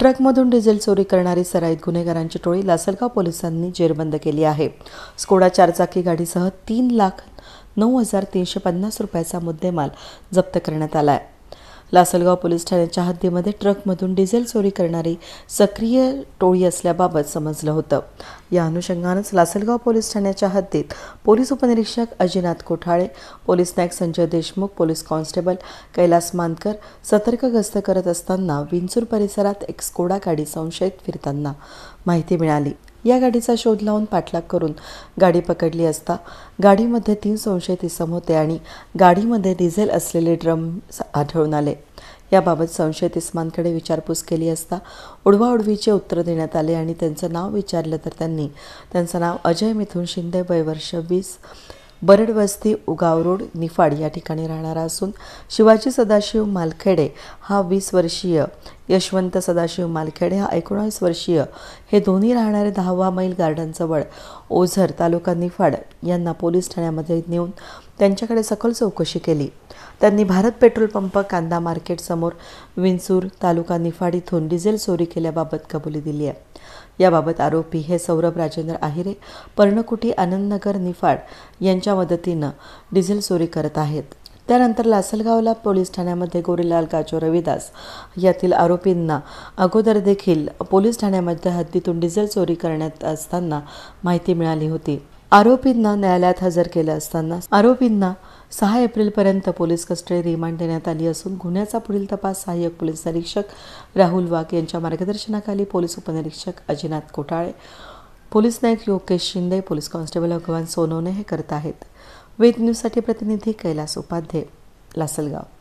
ट्रकमधून डिझेल चोरी करणारी सराईत गुन्हेगारांची टोळी लासलगाव पोलिसांनी जेरबंद केली आहे स्कोडा चारचाकी गाडीसह तीन लाख नऊ हजार तीनशे पन्नास रुपयाचा मुद्देमाल जप्त करण्यात आला आहे लासलगाव पोलीस ठाण्याच्या हद्दीमध्ये ट्रकमधून डिझेल चोरी करणारी सक्रिय टोळी असल्याबाबत समजलं होतं या अनुषंगानंच लासलगाव पोलीस ठाण्याच्या हद्दीत पोलीस उपनिरीक्षक अजिनाथ कोठाळे पोलीस नायक संजय देशमुख पोलीस कॉन्स्टेबल कैलास मानकर सतर्क गस्त करत असताना विंचूर परिसरात एक स्कोडा गाडी संशयित फिरताना माहिती मिळाली या गाडीचा शोध लावून पाठलाग करून गाडी पकडली असता गाडीमध्ये तीन संशयित इसम होते आणि गाडीमध्ये डिझेल असलेले ड्रम आढळून आले याबाबत संशयित इस्मांकडे विचारपूस केली असता उडवाउडवीचे उत्तर देण्यात आले आणि त्यांचं नाव विचारलं तर त्यांनी त्यांचं नाव अजय मिथून शिंदे वयवर्ष वीस बरडवस्ती उगाव रोड निफाड या ठिकाणी राहणारा असून शिवाजी सदाशिव मालखेडे हा वीस वर्षीय यशवंत सदाशिव मालखेडे हा एकोणावीस वर्षीय हे दोन्ही राहणारे दहावा मैल गार्डनजवळ ओझर तालुका निफाड यांना पोलीस ठाण्यामध्ये नेऊन त्यांच्याकडे सखोल चौकशी केली त्यांनी भारत पेट्रोल पंप कांदा मार्केटसमोर विंचूर तालुका निफाड इथून डिझेल चोरी केल्याबाबत कबुली दिली आहे याबाबत आरोपी हे सौरभ राजेंद्र आहिरे पर्णकुटी आनंदनगर निफाड यांच्या मदतीनं डिझेल चोरी करत आहेत त्यानंतर लासलगावला पोलीस ठाण्यामध्ये गोरीलाल गाजो रविदास यातील आरोपींना अगोदर देखील पोलीस ठाण्यामध्ये हद्दीतून डिझेल चोरी करण्यात असताना माहिती मिळाली होती आरोपींना न्यायालयात हजर केलं असताना आरोपींना सहा एप्रिलपर्यंत पोलीस कस्टडी रिमांड देण्यात आली असून गुन्ह्याचा पुढील तपास सहाय्यक पोलीस निरीक्षक राहुल वाघ यांच्या मार्गदर्शनाखाली पोलीस उपनिरीक्षक अजिनाथ कोटाळे पोलीस नायक योगेश शिंदे पोलीस कॉन्स्टेबल भगवान सोनोने हे करत आहेत वेद न्यूजसाठी प्रतिनिधी कैलास उपाध्ये लासलगाव